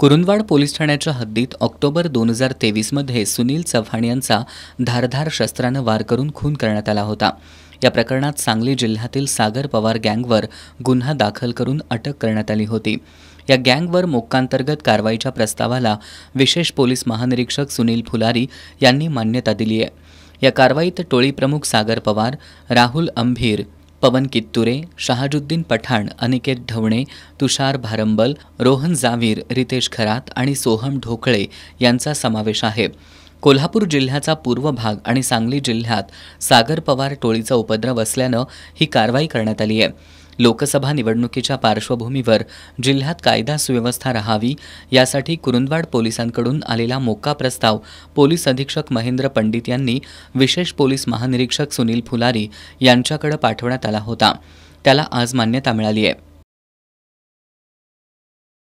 Kurundwad police ठाण्याच्या हद्दीत October दोन हजार तेवीसमध्ये सुनील चव्हाण यांचा धारधार शस्त्रानं वार करून खून करण्यात आला होता या प्रकरणात सांगली जिल्ह्यातील सागर पवार गँगवर गुन्हा दाखल करून अटक करण्यात आली होती या गँगवर मोक्कांतर्गत कारवाईच्या प्रस्तावाला विशेष पोलीस महानिरीक्षक सुनील फुलारी यांनी मान्यता दिली आहे या कारवाईत टोळी प्रमुख सागर पवार राहुल अंभीर पवन कित्तुरे शहाजुद्दीन पठाण अनिकेत ढवणे तुषार भारंबल रोहन जावीर रितेश खरात आणि सोहम ढोकळे यांचा समावेश आहे कोल्हापूर जिल्ह्याचा पूर्व भाग आणि सांगली जिल्ह्यात सागर पवार टोळीचा उपद्रव असल्यानं ही कारवाई करण्यात आली आहे लोकसभा निवडणुकीच्या पार्श्वभूमीवर जिल्ह्यात कायदा सुव्यवस्था राहावी यासाठी कुरुंदवाड पोलिसांकडून आलेला मोका प्रस्ताव पोलीस अधीक्षक महेंद्र पंडित यांनी विशेष पोलीस महानिरीक्षक सुनील फुलारी यांच्याकडे पाठवण्यात आला होता त्याला आज मान्यता मिळाली आहे